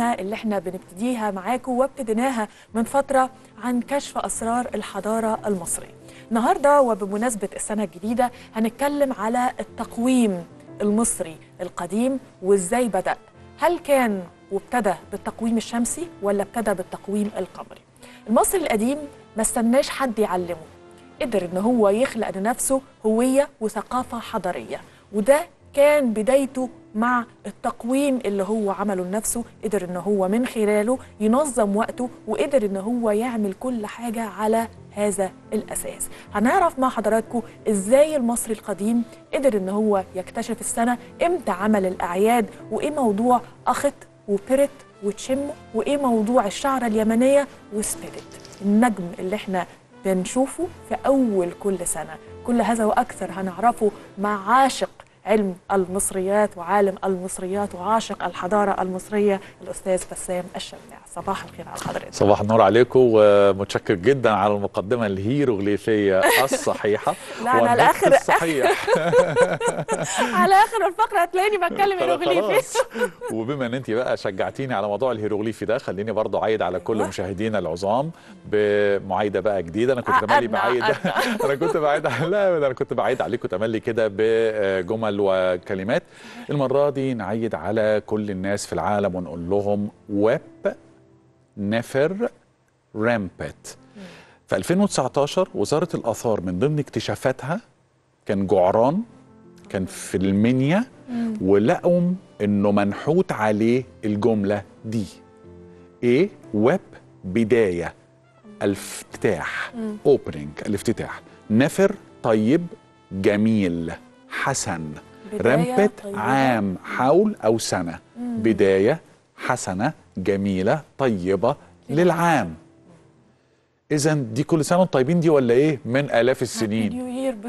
اللي احنا بنبتديها معاكم وابتديناها من فترة عن كشف أسرار الحضارة المصرية النهاردة وبمناسبة السنة الجديدة هنتكلم على التقويم المصري القديم وازاي بدأ هل كان وابتدى بالتقويم الشمسي ولا ابتدى بالتقويم القمري المصري القديم ما استناش حد يعلمه قدر ان هو يخلق لنفسه هوية وثقافة حضارية وده كان بدايته مع التقويم اللي هو عمله لنفسه قدر ان هو من خلاله ينظم وقته وقدر ان هو يعمل كل حاجه على هذا الاساس هنعرف مع حضراتكم ازاي المصري القديم قدر ان هو يكتشف السنه امتى عمل الاعياد وايه موضوع اخت وبرت وتشم وايه موضوع الشعره اليمنيه وسبيريت النجم اللي احنا بنشوفه في اول كل سنه كل هذا واكثر هنعرفه مع عاشق علم المصريات وعالم المصريات وعاشق الحضارة المصرية الأستاذ بسام الشمناس صباح الخير على حضرتك صباح النور عليكم ومتشكر جدا على المقدمه الهيروغليفيه الصحيحه لا على اخر الصحيح على اخر الفقره هتلاقيني بتكلم هيروغليفي وبما ان انت بقى شجعتيني على موضوع الهيروغليفي ده خليني برضه عايد على كل أيوة. مشاهدينا العظام بمعايده بقى جديده انا كنت تملي بعيد انا كنت بعيد لا انا كنت بعيد عليكم تملي كده بجمل وكلمات المره دي نعيد على كل الناس في العالم ونقول لهم ويب نفر رامبت في 2019 وزارة الآثار من ضمن اكتشافاتها كان جعران كان في المنيا ولقوا انه منحوت عليه الجملة دي ايه ويب بداية الافتتاح اوبننج الافتتاح نفر طيب جميل حسن رمبت طيب. عام حول او سنة مم. بداية حسنة جميلة طيبة للعام اذا دي كل سنه وانتم طيبين دي ولا ايه من الاف السنين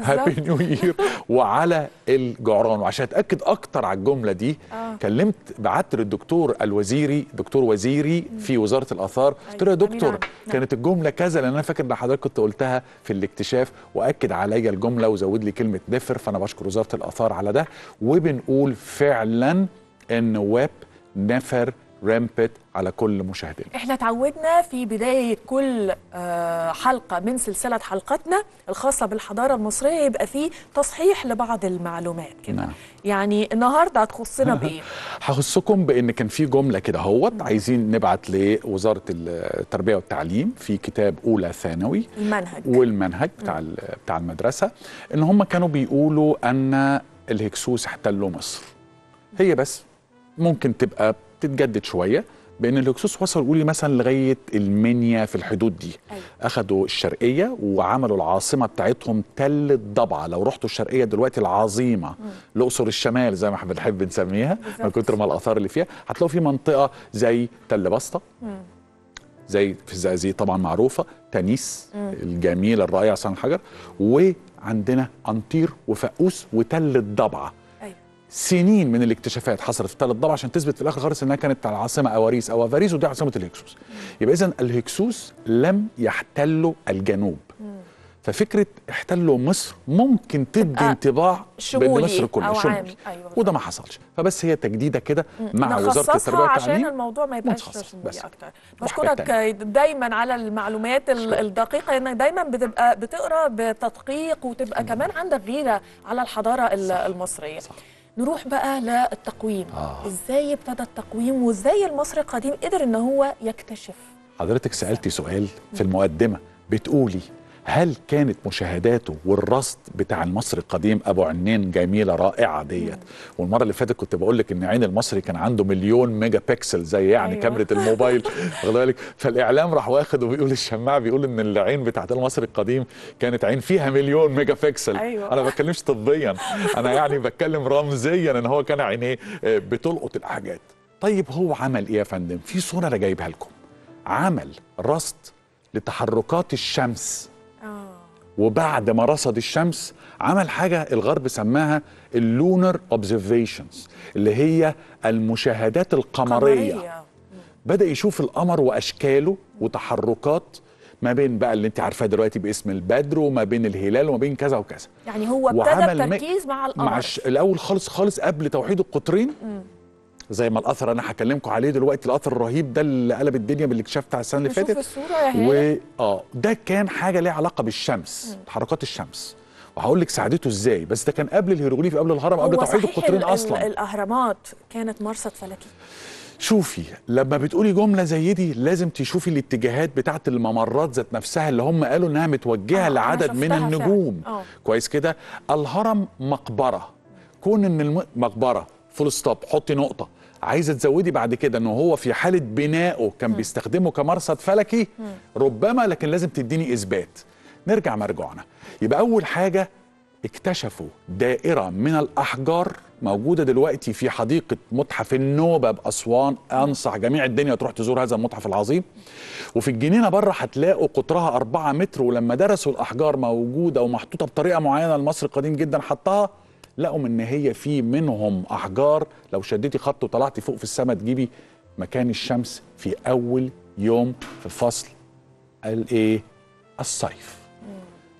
هابي نيو يير وعلى الجعران وعشان اتاكد اكتر على الجمله دي آه. كلمت بعت للدكتور الوزيري دكتور وزيري مم. في وزاره الاثار أيوة، قلت له يا دكتور نعم. كانت الجمله كذا لان انا فاكر ان حضرتك كنت قلتها في الاكتشاف واكد عليا الجمله وزود لي كلمه دفر فانا بشكر وزاره الاثار على ده وبنقول فعلا النواب نفر رامبت على كل مشاهدينا احنا تعودنا في بداية كل آه، حلقة من سلسلة حلقاتنا الخاصة بالحضارة المصرية يبقى فيه تصحيح لبعض المعلومات كده نعم. يعني النهاردة هتخصنا بإيه؟ هخصكم بإن كان في جملة كده هوت نعم. عايزين نبعت لوزارة التربية والتعليم في كتاب أولى ثانوي المنهج والمنهج نعم. بتاع بتاع المدرسة إن هم كانوا بيقولوا أن الهكسوس احتلوا مصر هي بس ممكن تبقى تتجدد شويه بان الهكسوس وصل قولي مثلا لغايه المنيا في الحدود دي أيوة. اخدوا الشرقيه وعملوا العاصمه بتاعتهم تل الضبعه لو رحتوا الشرقيه دلوقتي العظيمه الاقصر الشمال زي ما احنا بنحب نسميها من كتر ما الاثار اللي فيها هتلاقوا في منطقه زي تل بسطه زي في الزقازيق طبعا معروفه تنيس الجميله الرائعه صنع الحجر وعندنا انطير وفقوس وتل الضبعه سنين من الاكتشافات حصلت في تل الضبع عشان تثبت في الاخر خالص انها كانت على العاصمه اواريس او افاريس ودي عاصمه الهكسوس يبقى اذا الهكسوس لم يحتلوا الجنوب ففكره احتلوا مصر ممكن تدي آه، انطباع بان مصر كلها شمولي أيوة وده ما حصلش فبس هي تجديده كده مع وزاره التربيه والتعليم عشان الموضوع ما يبقاش بس اكتر بشكرك دايما على المعلومات شكرا. الدقيقه يعني دايما بتبقى بتقرا بتدقيق وتبقى مم. كمان عندك غيره على الحضاره صح. المصريه صح. نروح بقى للتقويم آه. ازاي ابتدى التقويم وازاي المصري القديم قدر ان هو يكتشف حضرتك سألتي سؤال في المقدمة بتقولي هل كانت مشاهداته والرصد بتاع المصري القديم ابو عنين جميله رائعه ديت والمره اللي فاتت كنت بقول لك ان عين المصري كان عنده مليون ميجا بكسل زي يعني أيوة. كاميرا الموبايل واخد بالك فالاعلام راح واخد وبيقول الشماعه بيقول ان العين بتاعت المصري القديم كانت عين فيها مليون ميجا بكسل أيوة. انا ما بتكلمش طبيا انا يعني بتكلم رمزيا ان هو كان عينيه يعني بتلقط الحاجات طيب هو عمل ايه يا فندم في صوره انا جايبها لكم عمل رصد لتحركات الشمس وبعد ما رصد الشمس عمل حاجة الغرب سماها اللونر أوبزرفيشنز اللي هي المشاهدات القمرية قمرية. بدأ يشوف القمر وأشكاله وتحركات ما بين بقى اللي انت عارفاه دلوقتي باسم البدر وما بين الهلال وما بين كذا وكذا يعني هو ابتدى التركيز مع القمر مع الاول خالص خالص قبل توحيد القطرين م. زي ما الاثر انا هكلمكم عليه دلوقتي الاثر الرهيب ده اللي قلب الدنيا بالاكتشاف بتاع السنه اللي فاتت الصوره يا و... اه ده كان حاجه ليها علاقه بالشمس حركات الشمس وهقول لك ساعدته ازاي بس ده كان قبل الهيروغليف قبل الهرم قبل توحيد القطرين اصلا الاهرامات كانت مرصد فلكي شوفي لما بتقولي جمله زي دي لازم تشوفي الاتجاهات بتاعه الممرات ذات نفسها اللي هم قالوا انها متوجهه آه لعدد من النجوم آه. كويس كده الهرم مقبره كون ان المقبره فول ستوب حطي نقطه عايزه تزودي بعد كده ان هو في حاله بنائه كان م. بيستخدمه كمرصد فلكي م. ربما لكن لازم تديني اثبات نرجع مرجعنا يبقى اول حاجه اكتشفوا دائره من الاحجار موجوده دلوقتي في حديقه متحف النوبه باسوان انصح جميع الدنيا تروح تزور هذا المتحف العظيم وفي الجنينه بره هتلاقوا قطرها 4 متر ولما درسوا الاحجار موجوده ومحطوطه بطريقه معينه المصري القديم جدا حطها لقوا ان هي في منهم احجار لو شديتي خط وطلعتي فوق في السماء تجيبي مكان الشمس في اول يوم في فصل الايه الصيف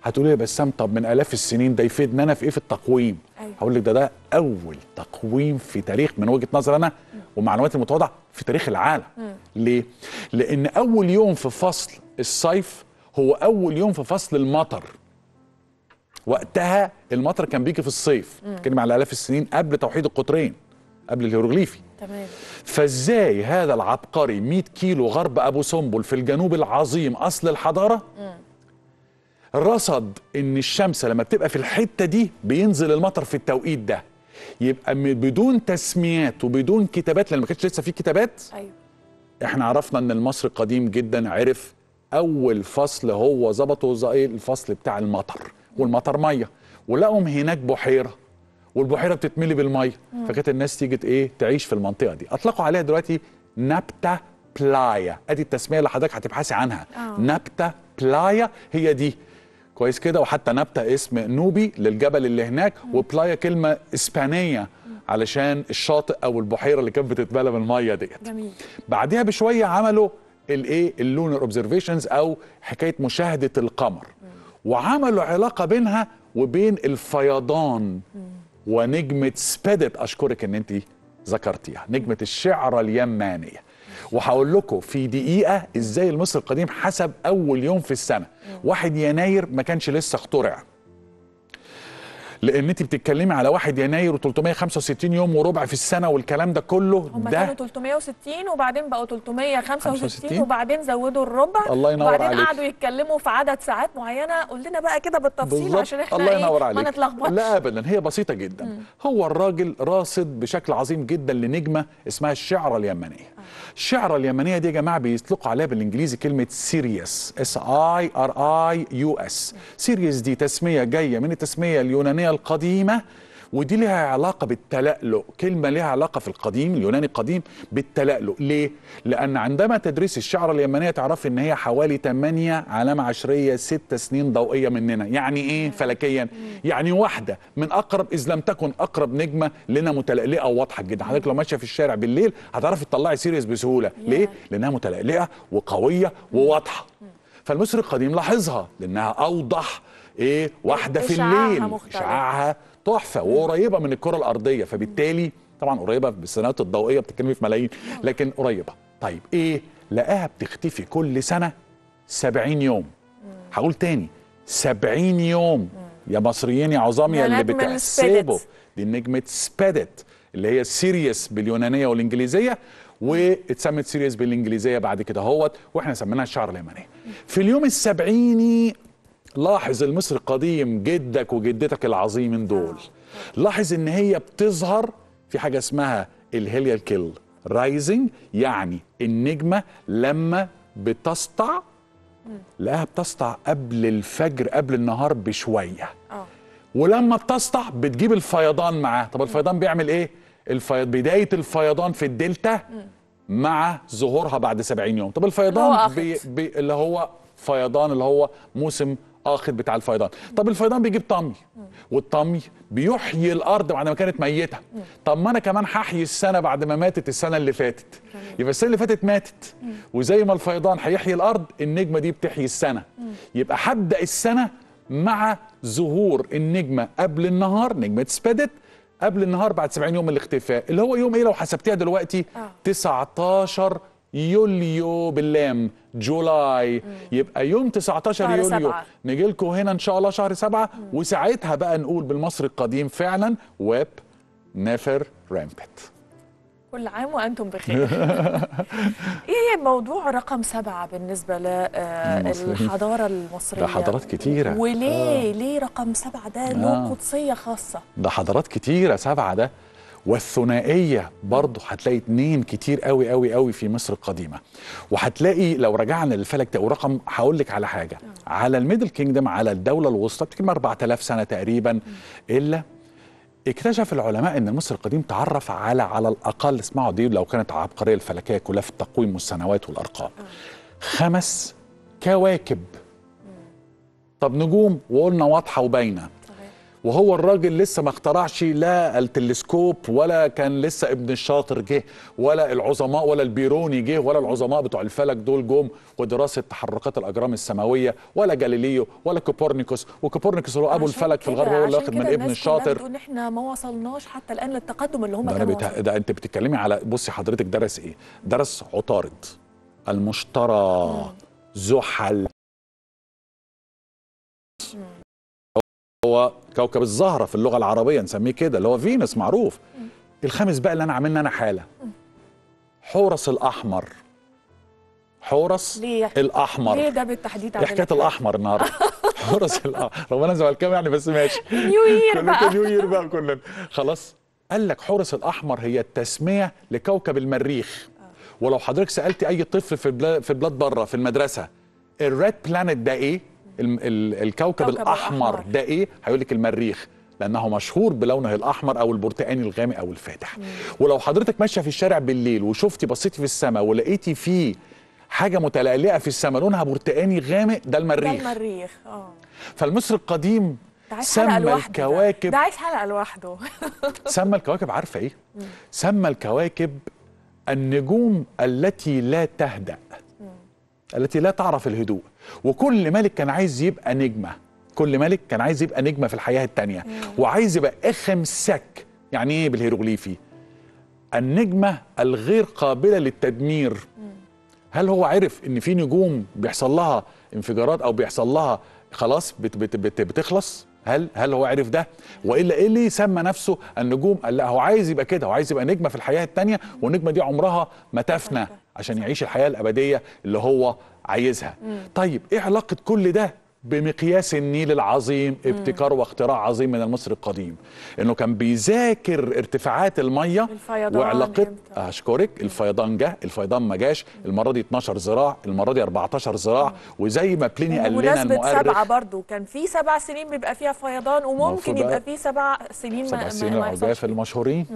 هتقولي يا بسام طب من الاف السنين ده يفيدنا انا في ايه في التقويم أيوة. هقول لك ده ده اول تقويم في تاريخ من وجهه نظري انا ومعلوماتي المتواضعه في تاريخ العالم ليه لان اول يوم في فصل الصيف هو اول يوم في فصل المطر وقتها المطر كان بيجي في الصيف بتكلم على آلاف السنين قبل توحيد القطرين قبل الهيروغليفي تمام فازاي هذا العبقري 100 كيلو غرب ابو سنبل في الجنوب العظيم اصل الحضاره مم. رصد ان الشمس لما بتبقى في الحته دي بينزل المطر في التوقيت ده يبقى بدون تسميات وبدون كتابات لان ما كانتش لسه في كتابات ايوه احنا عرفنا ان المصري القديم جدا عرف اول فصل هو ظبطه زي الفصل بتاع المطر والمطر ميه ولقوا هناك بحيره والبحيره بتتملي بالميه فكانت الناس تيجي ايه تعيش في المنطقه دي اطلقوا عليها دلوقتي نبته بلايا ادي التسميه اللي حضرتك هتبحثي عنها أوه. نبته بلايا هي دي كويس كده وحتى نبته اسم نوبي للجبل اللي هناك وبلايا كلمه اسبانيه علشان الشاطئ او البحيره اللي كانت بتتبلى بالميه ديت جميل بعديها بشويه عملوا الايه اللونر اوبزرفيشنز او حكايه مشاهده القمر وعملوا علاقه بينها وبين الفيضان ونجمه سبيدت اشكرك ان انت ذكرتيها نجمه الشعره اليمانيه وهقول لكم في دقيقه ازاي المصري القديم حسب اول يوم في السنه 1 يناير ما كانش لسه اخترع لان انت بتتكلمي على 1 يناير و365 يوم وربع في السنه والكلام ده كله هم ده كانوا 360 وبعدين بقوا 365 وبعدين زودوا الربع الله ينور وبعدين عليك. قعدوا يتكلموا في عدد ساعات معينه قول لنا بقى كده بالتفصيل بالزبط. عشان احنا الله إيه، ينور إيه عليك. ما نتلخبطش لا ابدا هي بسيطه جدا م. هو الراجل راصد بشكل عظيم جدا لنجمه اسمها الشعره اليمنيه الشعره اليمنيه دي يا جماعه بيطلقوا عليها بالانجليزي كلمه سيريس اس اي ار اي يو اس سيريس دي تسميه جايه من التسميه اليونانيه القديمه ودي لها علاقة بالتلألؤ كلمة لها علاقة في القديم اليوناني القديم بالتلألؤ ليه؟ لأن عندما تدرس الشعر اليمنية تعرف أن هي حوالي 8 علامة عشرية 6 سنين ضوئية مننا يعني إيه فلكيا؟ يعني واحدة من أقرب إذ لم تكن أقرب نجمة لنا متلألئة وواضحة جدا حضرتك لو ماشية في الشارع بالليل هتعرفي تطلعي سيريس بسهولة ليه؟ لأنها متلألئة وقوية وواضحة فالمصري القديم لاحظها لأنها أوضح ايه واحده في إيه؟ إيه؟ الليل مختلف. اشعاعها تحفه وقريبه من الكره الارضيه فبالتالي طبعا قريبه بالسنوات الضوئيه بتتكلم في ملايين لكن قريبه طيب ايه لقاها بتختفي كل سنه 70 يوم هقول تاني 70 يوم يا مصريين يا عظام يا اللي بتحسبوا دي نجمه سبادت اللي هي سيريس باليونانيه والانجليزيه واتسمت سيريس بالانجليزيه بعد كده اهوت واحنا سميناها الشعر اليمنيه في اليوم السبعيني لاحظ المصري القديم جدك وجدتك العظيم دول لاحظ ان هي بتظهر في حاجه اسمها الهيليال كيل رايزنج يعني النجمه لما بتسطع لقاها بتسطع قبل الفجر قبل النهار بشويه آه. ولما بتسطع بتجيب الفيضان معاه طب الفيضان بيعمل ايه الفيض بدايه الفيضان في الدلتا مع ظهورها بعد 70 يوم طب الفيضان اللي هو, بي بي اللي هو فيضان اللي هو موسم اخر بتاع الفيضان طب الفيضان بيجيب طمي والطمي بيحيي الارض بعد ما كانت ميته طب ما انا كمان هحيي السنه بعد ما ماتت السنه اللي فاتت يبقى السنه اللي فاتت ماتت وزي ما الفيضان هيحيي الارض النجمه دي بتحيي السنه يبقى هبدا السنه مع ظهور النجمه قبل النهار نجمه سبيدت قبل النهار بعد 70 يوم الاختفاء اللي هو يوم ايه لو حسبتيها دلوقتي 19 آه. يوليو باللام جولاي مم. يبقى يوم 19 يوليو نجي لكم هنا ان شاء الله شهر سبعة وساعتها بقى نقول بالمصري القديم فعلا ويب نيفر رامبت كل عام وانتم بخير ايه موضوع رقم سبعة بالنسبه للحضاره آه، المصريه ده حضارات كتيره وليه آه. ليه رقم سبعة ده له آه. قدسيه خاصه ده حضارات كتيره سبعة ده والثنائيه برضه هتلاقي اتنين كتير قوي قوي قوي في مصر القديمه وهتلاقي لو رجعنا للفلك ورقم هقول لك على حاجه على الميدل كينجدم على الدوله الوسطى بتتكلم 4000 سنه تقريبا الا اكتشف العلماء ان مصر القديم تعرف على على الاقل اسمعوا دي لو كانت عبقريه الفلكيه كلها في التقويم والسنوات والارقام خمس كواكب طب نجوم وقلنا واضحه وباينه وهو الراجل لسه ما اخترعش لا التلسكوب ولا كان لسه ابن الشاطر جه ولا العظماء ولا البيروني جه ولا العظماء بتوع الفلك دول جم ودراسه تحركات الاجرام السماويه ولا جاليليو ولا كوبرنيكوس وكوبرنيكوس هو ابو الفلك في الغرب هو اللي واخد من ابن الشاطر ان احنا ما وصلناش حتى الان للتقدم اللي هم ده, بتا... ده انت بتتكلمي على بصي حضرتك درس ايه درس عطارد المشترى زحل هو كوكب الزهره في اللغه العربيه نسميه كده اللي هو فينوس معروف الخامس بقى اللي انا عامل انا حاله حورس الاحمر حورس ليه الاحمر ليه ده بالتحديد دي حكايه الاحمر النهارده حورس الاحمر ربنا زملكاوي يعني بس ماشي نيو يير بقى نيو يير بقى كلنا خلاص قال لك حورس الاحمر هي التسميه لكوكب المريخ آه. ولو حضرتك سالت اي طفل في في البلاد بره في المدرسه الريد بلانت ده ايه الكوكب الأحمر, الأحمر ده إيه؟ هيقول لك المريخ لانه مشهور بلونه الاحمر او البرتقاني الغامق او الفاتح مم. ولو حضرتك ماشيه في الشارع بالليل وشفتي بصيتي في السماء ولقيتي فيه حاجه متلألئه في السماء لونها برتقاني غامق ده المريخ ده المريخ اه فالمصري القديم سمى الكواكب ده عايز حلقه لوحده سمى الكواكب عارفه ايه سمى الكواكب النجوم التي لا تهدأ التي لا تعرف الهدوء وكل ملك كان عايز يبقى نجمة كل ملك كان عايز يبقى نجمة في الحياة التانية وعايز يبقى إخمسك يعني إيه بالهيروغليفي النجمة الغير قابلة للتدمير هل هو عرف ان في نجوم بيحصل لها انفجارات او بيحصل لها خلاص بت بت بت بتخلص هل هل هو عرف ده والا ايه اللي سمى نفسه النجوم قال لا هو عايز يبقى كده هو عايز يبقى نجمه في الحياه الثانيه والنجمه دي عمرها ما تفنى عشان يعيش الحياه الابديه اللي هو عايزها. مم. طيب ايه علاقه كل ده بمقياس النيل العظيم ابتكار واختراع عظيم من المصري القديم انه كان بيذاكر ارتفاعات الميه وعلاقه اشكرك الفيضان جه الفيضان ما جاش المره دي 12 ذراع المره دي 14 ذراع وزي ما بليني قال لنا المؤرخ سبعه برضو كان في سبع سنين بيبقى فيها فيضان وممكن يبقى في سبع سنين سبع سنين العجاف المشهورين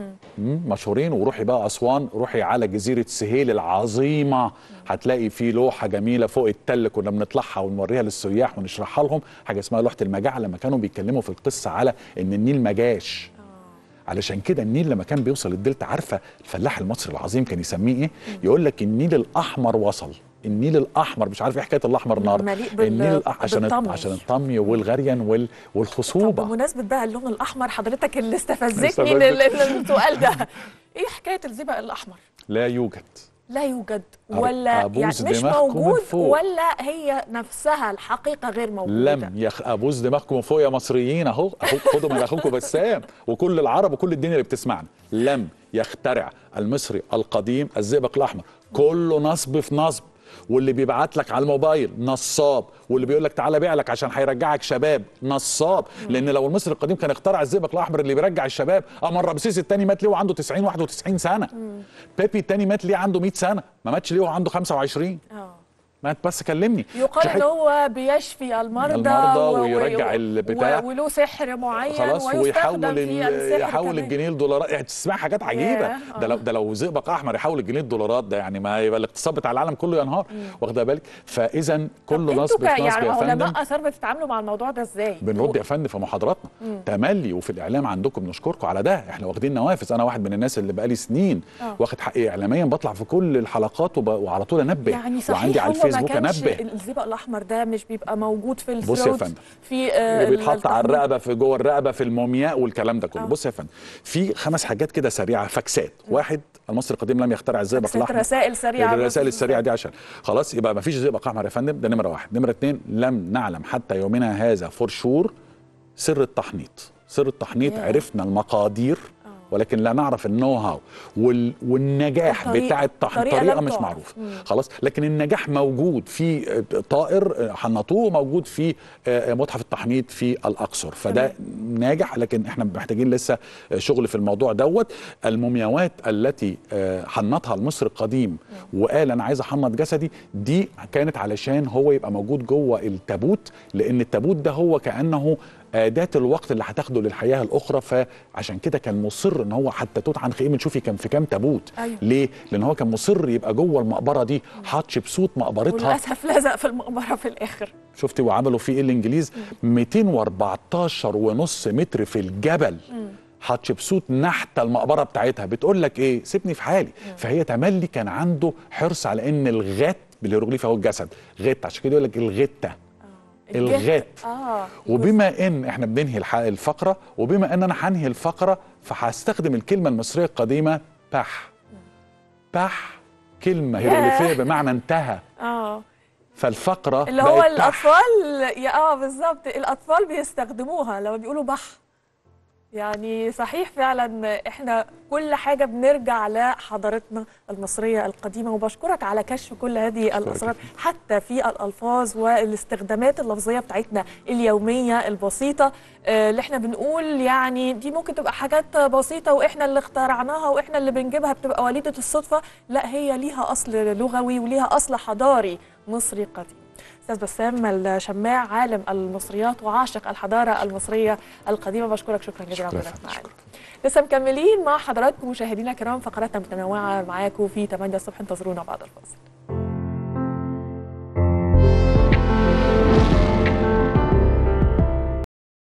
مشهورين وروحي بقى اسوان روحي على جزيره سهيل العظيمه هتلاقي في لوحه جميله فوق التل كنا بنطلعها ونوريها للسياح ونشرحها بشرحها لهم حاجه اسمها لوحه المجاعه لما كانوا بيتكلموا في القصه على ان النيل ما جاش آه. علشان كده النيل لما كان بيوصل الدلتا عارفه الفلاح المصري العظيم كان يسميه ايه؟ يقول لك النيل الاحمر وصل النيل الاحمر مش عارف ايه حكايه الاحمر النهارده النيل الأح... عشان بالطمي. عشان الطمي والغريان وال... والخصوبه بمناسبه بقى اللون الاحمر حضرتك اللي استفزتني للسؤال ده ايه حكايه الزبق الاحمر؟ لا يوجد لا يوجد ولا يعني مش موجود ولا هي نفسها الحقيقه غير موجوده لم يخ... ابوس دماغكم من فوق يا مصريين اهو اهو خدوا من اخوكم بسام وكل العرب وكل الدنيا اللي بتسمعنا لم يخترع المصري القديم الزئبق الاحمر كله نصب في نصب واللي بيبعت لك على الموبايل نصاب واللي بيقول لك تعالى بيع لك عشان هيرجعك شباب نصاب لان لو المصري القديم كان اخترع الزئبق الاحمر اللي بيرجع الشباب اما رمسيس الثاني مات ليه وعنده 90 91 سنه بيبي الثاني مات ليه عنده 100 سنه ما ماتش ليه وعنده 25 اه ما انت بس كلمني يقال ان هو بيشفي المرضى, المرضى و... ويرجع البتاع وله سحر معين خلاص ويحول ال... يحول الجنيه لدولارات يعني تسمع حاجات عجيبه آه. ده لو ده لو زئبق احمر يحول الجنيه لدولارات ده يعني ما يبقى الاقتصاد بتاع العالم كله ينهار واخده بالك فاذا كل نصب في نصب يعني يا فندم علماء اثار بتتعاملوا مع الموضوع ده ازاي؟ بنرد يا فندم في محاضراتنا تملي وفي الاعلام عندكم بنشكركم على ده احنا واخدين نوافذ انا واحد من الناس اللي بقالي سنين آه. واخد حقي اعلاميا بطلع في كل الحلقات وعلى طول انبه يعني صحيح وعندي الفيسبوك انبه الزئبق الاحمر ده مش بيبقى موجود في بص يا فندم في آه بيتحط على الرقبه في جوه الرقبه في المومياء والكلام ده كله آه. بص يا فندم في خمس حاجات كده سريعه فاكسات واحد المصري القديم لم يخترع الزئبق الاحمر رسائل سريعه الرسائل السريعه دي عشان خلاص يبقى ما فيش زئبق احمر يا فندم ده نمره واحد نمره اثنين لم نعلم حتى يومنا هذا فور شور سر التحنيط سر التحنيط yeah. عرفنا المقادير ولكن لا نعرف النو هاو والنجاح بتاع الطريقه, الطريقة مش معروفه خلاص لكن النجاح موجود في آه، طائر آه، حنطوه موجود في آه، متحف التحنيط في الاقصر فده مم. ناجح لكن احنا محتاجين لسه شغل في الموضوع دوت المومياوات التي حنطها المصري القديم وقال انا عايز احنط جسدي دي كانت علشان هو يبقى موجود جوه التابوت لان التابوت ده هو كانه اداه الوقت اللي هتاخده للحياه الاخرى فعشان كده كان مصر ان هو حتى توت عنخ امين شوفي كان في كام تابوت أيوة. ليه لان هو كان مصر يبقى جوه المقبره دي حاطش شبسوت مقبرتها وللاسف لزق في المقبره في الاخر شفتي وعملوا فيه ايه الانجليز 214 ونص متر في الجبل م. حتشبسوت نحت المقبره بتاعتها بتقول لك ايه سيبني في حالي مم. فهي تملي كان عنده حرص على ان الغت بالهيروغليف هو الجسد غت عشان كده يقول لك الغته الغات آه. وبما ان احنا بننهي الفقره وبما ان انا هنهي الفقره فهستخدم الكلمه المصريه القديمه بح بح كلمه هيروغليفيه بمعنى انتهى اه فالفقره اللي هو الاطفال اه بالظبط الاطفال بيستخدموها لما بيقولوا بح يعني صحيح فعلا احنا كل حاجه بنرجع لحضارتنا المصريه القديمه وبشكرك على كشف كل هذه الاسرار حتى في الالفاظ والاستخدامات اللفظيه بتاعتنا اليوميه البسيطه آه، اللي احنا بنقول يعني دي ممكن تبقى حاجات بسيطه واحنا اللي اخترعناها واحنا اللي بنجيبها بتبقى وليده الصدفه لا هي ليها اصل لغوي وليها اصل حضاري مصري قديم استاذ بسام الشماع عالم المصريات وعاشق الحضاره المصريه القديمه بشكرك شكرا جزيلا على معانا لسه مكملين مع حضراتكم مشاهدينا الكرام فقراتنا متنوعه معاكم في 8 الصبح انتظرونا بعد الفاصل